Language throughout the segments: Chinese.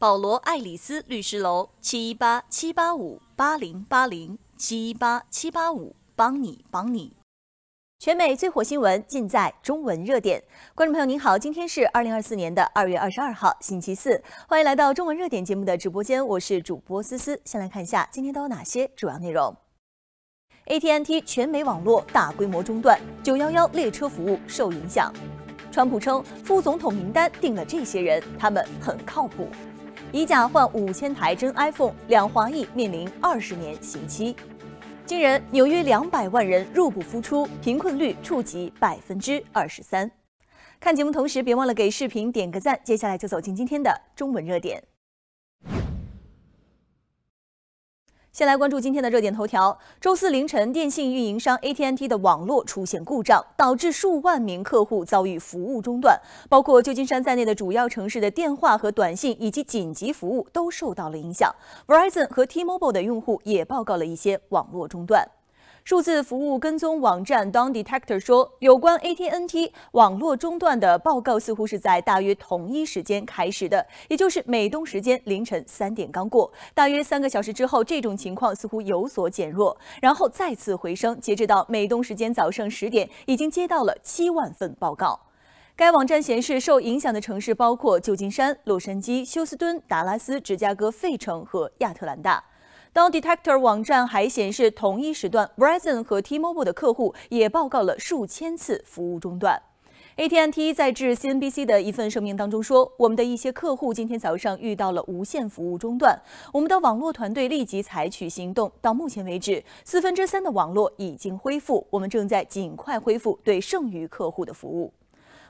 保罗·爱丽斯律师楼七一八七八五八零八零七一八七八五，帮你帮你。全美最火新闻尽在中文热点。观众朋友您好，今天是二零二四年的二月二十二号，星期四，欢迎来到中文热点节目的直播间，我是主播思思。先来看一下今天都有哪些主要内容：AT&T 全美网络大规模中断，九幺幺列车服务受影响。川普称副总统名单定了，这些人他们很靠谱。以假换五千台真 iPhone，两华裔面临二十年刑期。今人，纽约两百万人入不敷出，贫困率触及百分之二十三。看节目同时，别忘了给视频点个赞。接下来就走进今天的中文热点。先来关注今天的热点头条。周四凌晨，电信运营商 AT&T 的网络出现故障，导致数万名客户遭遇服务中断。包括旧金山在内的主要城市的电话和短信以及紧急服务都受到了影响。Verizon 和 T-Mobile 的用户也报告了一些网络中断。数字服务跟踪网站 d o n d e t e c t o r 说，有关 AT&T 网络中断的报告似乎是在大约同一时间开始的，也就是美东时间凌晨三点刚过。大约三个小时之后，这种情况似乎有所减弱，然后再次回升。截止到美东时间早上十点，已经接到了七万份报告。该网站显示，受影响的城市包括旧金山、洛杉矶、休斯敦、达拉斯、芝加哥、费城和亚特兰大。当 d e t e c t o r 网站还显示，同一时段，Verizon 和 T-Mobile 的客户也报告了数千次服务中断。AT&T 在致 CNBC 的一份声明当中说：“我们的一些客户今天早上遇到了无线服务中断，我们的网络团队立即采取行动。到目前为止，四分之三的网络已经恢复，我们正在尽快恢复对剩余客户的服务。”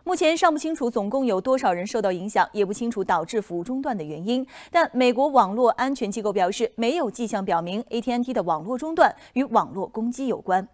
目前尚不清楚总共有多少人受到影响，也不清楚导致服务中断的原因。但美国网络安全机构表示，没有迹象表明 AT&T 的网络中断与网络攻击有关。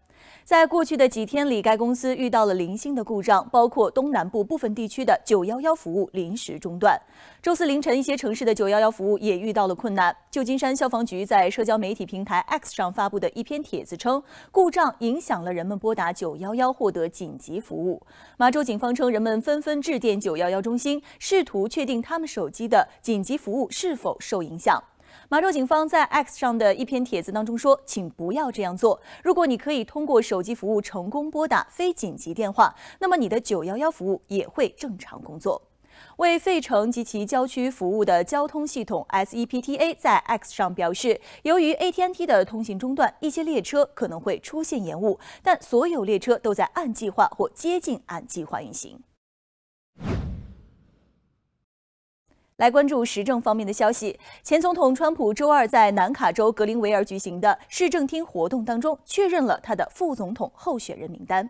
在过去的几天里，该公司遇到了零星的故障，包括东南部部分地区的911服务临时中断。周四凌晨，一些城市的911服务也遇到了困难。旧金山消防局在社交媒体平台 X 上发布的一篇帖子称，故障影响了人们拨打911获得紧急服务。马州警方称，人们纷纷致电911中心，试图确定他们手机的紧急服务是否受影响。马州警方在 X 上的一篇帖子当中说：“请不要这样做。如果你可以通过手机服务成功拨打非紧急电话，那么你的911服务也会正常工作。”为费城及其郊区服务的交通系统 SEPTA 在 X 上表示，由于 AT&T 的通信中断，一些列车可能会出现延误，但所有列车都在按计划或接近按计划运行。来关注时政方面的消息。前总统川普周二在南卡州格林维尔举行的市政厅活动当中，确认了他的副总统候选人名单。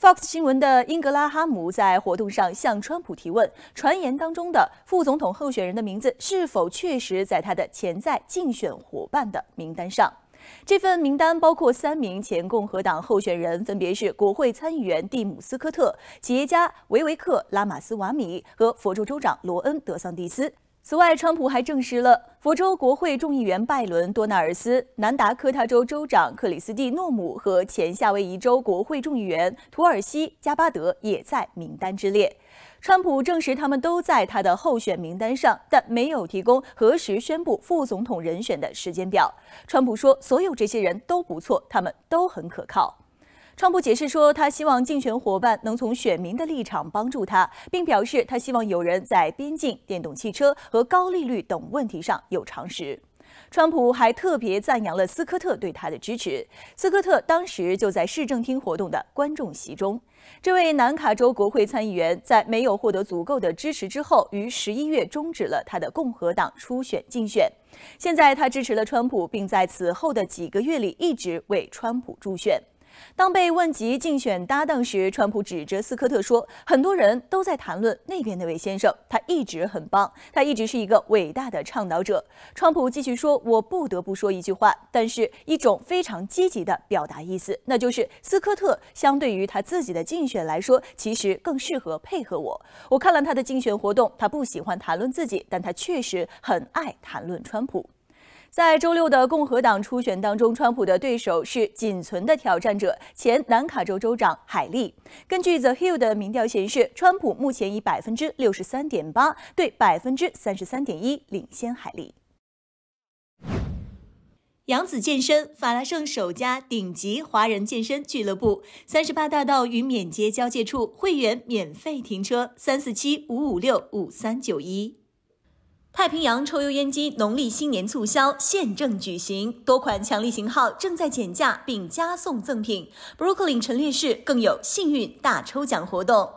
Fox 新闻的英格拉哈姆在活动上向川普提问，传言当中的副总统候选人的名字是否确实在他的潜在竞选伙伴的名单上。这份名单包括三名前共和党候选人，分别是国会参议员蒂姆·斯科特、企业家维维克拉马斯瓦米和佛州州长罗恩·德桑蒂斯。此外，川普还证实了佛州国会众议员拜伦·多纳尔斯、南达科他州州长克里斯蒂·诺姆和前夏威夷州国会众议员图尔西·加巴德也在名单之列。川普证实他们都在他的候选名单上，但没有提供何时宣布副总统人选的时间表。川普说：“所有这些人都不错，他们都很可靠。”川普解释说，他希望竞选伙伴能从选民的立场帮助他，并表示他希望有人在边境、电动汽车和高利率等问题上有常识。川普还特别赞扬了斯科特对他的支持。斯科特当时就在市政厅活动的观众席中。这位南卡州国会参议员在没有获得足够的支持之后，于十一月终止了他的共和党初选竞选。现在他支持了川普，并在此后的几个月里一直为川普助选。当被问及竞选搭档时，川普指着斯科特说：“很多人都在谈论那边那位先生，他一直很棒，他一直是一个伟大的倡导者。”川普继续说：“我不得不说一句话，但是一种非常积极的表达意思，那就是斯科特相对于他自己的竞选来说，其实更适合配合我。我看了他的竞选活动，他不喜欢谈论自己，但他确实很爱谈论川普。”在周六的共和党初选当中，川普的对手是仅存的挑战者前南卡州州长海利。根据 The Hill 的民调显示，川普目前以百分之六十三点八对百分之三十三点一领先海利。杨子健身，法拉盛首家顶级华人健身俱乐部，三十八大道与缅街交界处，会员免费停车，三四七五五六五三九一。太平洋抽油烟机农历新年促销现正举行，多款强力型号正在减价并加送赠品。Brooklyn 陈列室更有幸运大抽奖活动。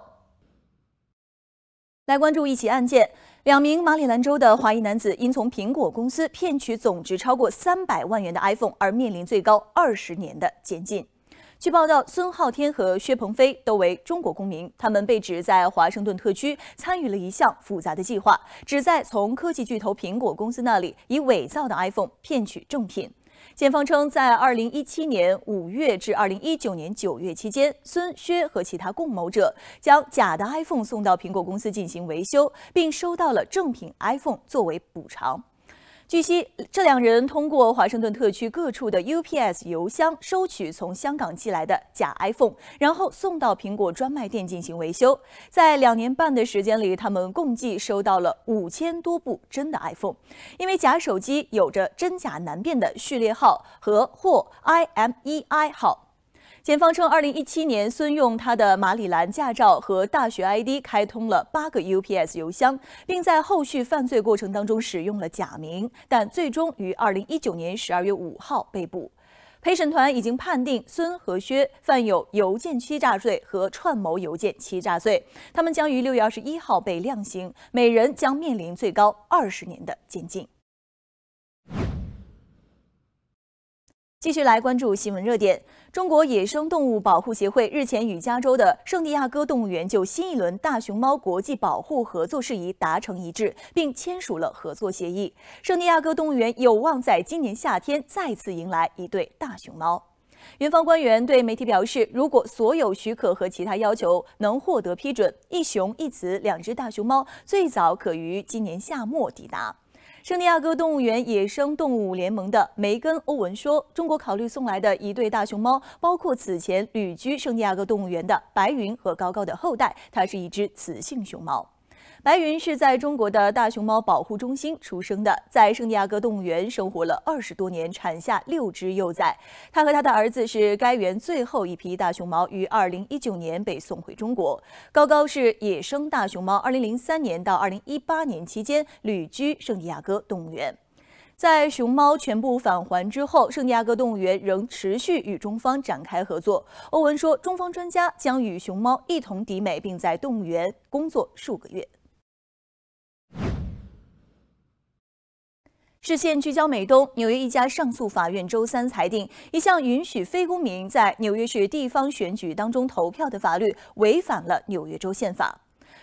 来关注一起案件：两名马里兰州的华裔男子因从苹果公司骗取总值超过三百万元的 iPhone 而面临最高二十年的监禁。据报道，孙浩天和薛鹏飞都为中国公民，他们被指在华盛顿特区参与了一项复杂的计划，旨在从科技巨头苹果公司那里以伪造的 iPhone 骗取正品。检方称，在二零一七年五月至二零一九年九月期间，孙薛和其他共谋者将假的 iPhone 送到苹果公司进行维修，并收到了正品 iPhone 作为补偿。据悉，这两人通过华盛顿特区各处的 UPS 邮箱收取从香港寄来的假 iPhone，然后送到苹果专卖店进行维修。在两年半的时间里，他们共计收到了五千多部真的 iPhone，因为假手机有着真假难辨的序列号和或 IMEI 号。检方称，二零一七年，孙用他的马里兰驾照和大学 ID 开通了八个 UPS 邮箱，并在后续犯罪过程当中使用了假名，但最终于二零一九年十二月五号被捕。陪审团已经判定孙和薛犯有邮件欺诈罪和串谋邮件欺诈罪，他们将于六月二十一号被量刑，每人将面临最高二十年的监禁。继续来关注新闻热点。中国野生动物保护协会日前与加州的圣地亚哥动物园就新一轮大熊猫国际保护合作事宜达成一致，并签署了合作协议。圣地亚哥动物园有望在今年夏天再次迎来一对大熊猫。园方官员对媒体表示，如果所有许可和其他要求能获得批准，一雄一雌两只大熊猫最早可于今年夏末抵达。圣地亚哥动物园野生动物联盟的梅根·欧文说：“中国考虑送来的一对大熊猫，包括此前旅居圣地亚哥动物园的白云和高高的后代，它是一只雌性熊猫。”白云是在中国的大熊猫保护中心出生的，在圣地亚哥动物园生活了二十多年，产下六只幼崽。他和他的儿子是该园最后一批大熊猫，于二零一九年被送回中国。高高是野生大熊猫，二零零三年到二零一八年期间旅居圣地亚哥动物园。在熊猫全部返还之后，圣地亚哥动物园仍持续与中方展开合作。欧文说，中方专家将与熊猫一同抵美，并在动物园工作数个月。视线聚焦美东，纽约一家上诉法院周三裁定，一项允许非公民在纽约市地方选举当中投票的法律违反了纽约州宪法。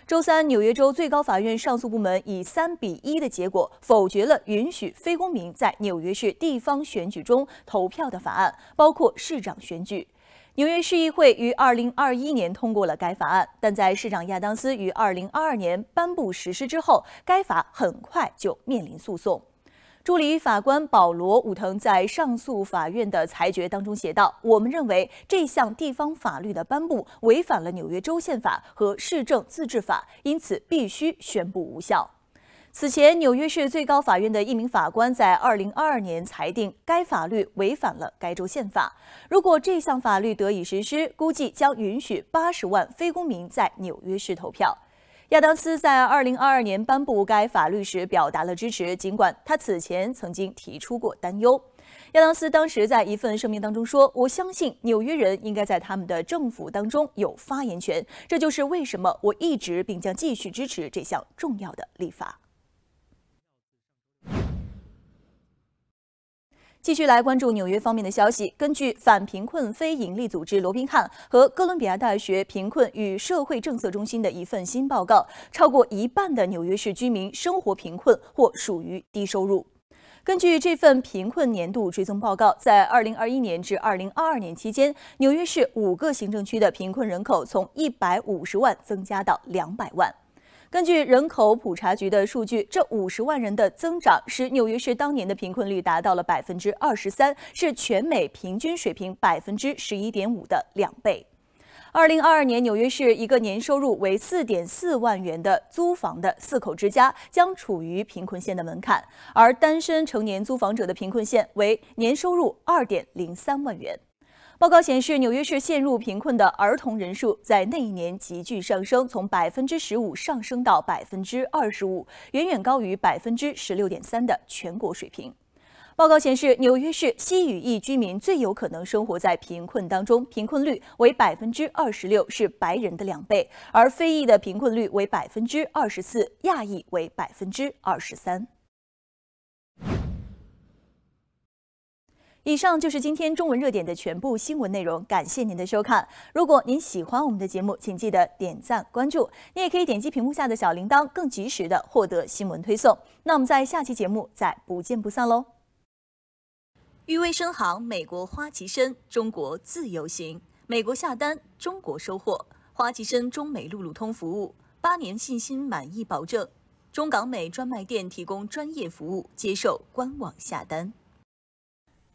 周三，纽约州最高法院上诉部门以三比一的结果否决了允许非公民在纽约市地方选举中投票的法案，包括市长选举。纽约市议会于二零二一年通过了该法案，但在市长亚当斯于二零二二年颁布实施之后，该法很快就面临诉讼。助理法官保罗·武藤在上诉法院的裁决当中写道：“我们认为这项地方法律的颁布违反了纽约州宪法和市政自治法，因此必须宣布无效。”此前，纽约市最高法院的一名法官在2022年裁定该法律违反了该州宪法。如果这项法律得以实施，估计将允许80万非公民在纽约市投票。亚当斯在2022年颁布该法律时表达了支持，尽管他此前曾经提出过担忧。亚当斯当时在一份声明当中说：“我相信纽约人应该在他们的政府当中有发言权，这就是为什么我一直并将继续支持这项重要的立法。”继续来关注纽约方面的消息。根据反贫困非营利组织罗宾汉和哥伦比亚大学贫困与社会政策中心的一份新报告，超过一半的纽约市居民生活贫困或属于低收入。根据这份贫困年度追踪报告，在二零二一年至二零二二年期间，纽约市五个行政区的贫困人口从一百五十万增加到两百万。根据人口普查局的数据，这五十万人的增长使纽约市当年的贫困率达到了百分之二十三，是全美平均水平百分之十一点五的两倍。二零二二年，纽约市一个年收入为四点四万元的租房的四口之家将处于贫困线的门槛，而单身成年租房者的贫困线为年收入二点零三万元。报告显示，纽约市陷入贫困的儿童人数在那一年急剧上升，从百分之十五上升到百分之二十五，远远高于百分之十六点三的全国水平。报告显示，纽约市西语裔居民最有可能生活在贫困当中，贫困率为百分之二十六，是白人的两倍，而非裔的贫困率为百分之二十四，亚裔为百分之二十三。以上就是今天中文热点的全部新闻内容，感谢您的收看。如果您喜欢我们的节目，请记得点赞关注。你也可以点击屏幕下的小铃铛，更及时的获得新闻推送。那我们在下期节目再不见不散喽。誉威深航，美国花旗参，中国自由行，美国下单，中国收货，花旗参中美路路通服务，八年信心满意保证，中港美专卖店提供专业服务，接受官网下单。